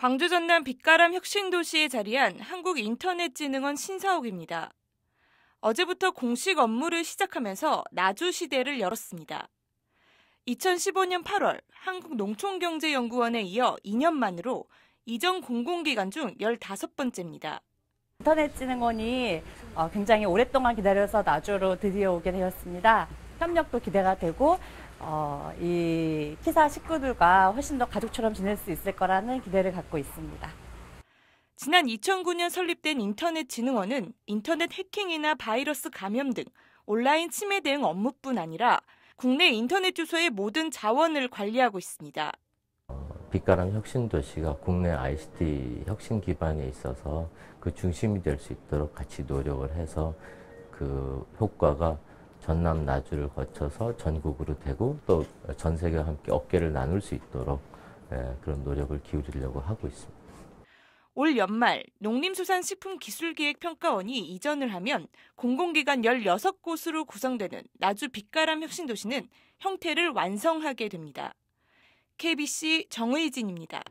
광주 전남 빛가람 혁신도시에 자리한 한국인터넷진흥원 신사옥입니다. 어제부터 공식 업무를 시작하면서 나주 시대를 열었습니다. 2015년 8월 한국농촌경제연구원에 이어 2년 만으로 이전 공공기관 중 15번째입니다. 인터넷진흥원이 어, 굉장히 오랫동안 기다려서 나주로 드디어 오게 되었습니다. 협력도 기대가 되고 어, 이 키사 식구들과 훨씬 더 가족처럼 지낼 수 있을 거라는 기대를 갖고 있습니다. 지난 2009년 설립된 인터넷진흥원은 인터넷 해킹이나 바이러스 감염 등 온라인 침해 대응 업무뿐 아니라 국내 인터넷 주소의 모든 자원을 관리하고 있습니다. 빛가랑 혁신도시가 국내 ICT 혁신 기반에 있어서 그 중심이 될 수 있도록 같이 노력을 해서 그 효과가 전남 나주를 거쳐서 전국으로 되고 또 전 세계와 함께 어깨를 나눌 수 있도록 예, 그런 노력을 기울이려고 하고 있습니다. 올 연말 농림수산식품기술기획평가원이 이전을 하면 공공기관 16곳으로 구성되는 나주 빛가람 혁신도시는 형태를 완성하게 됩니다. KBC 정의진입니다.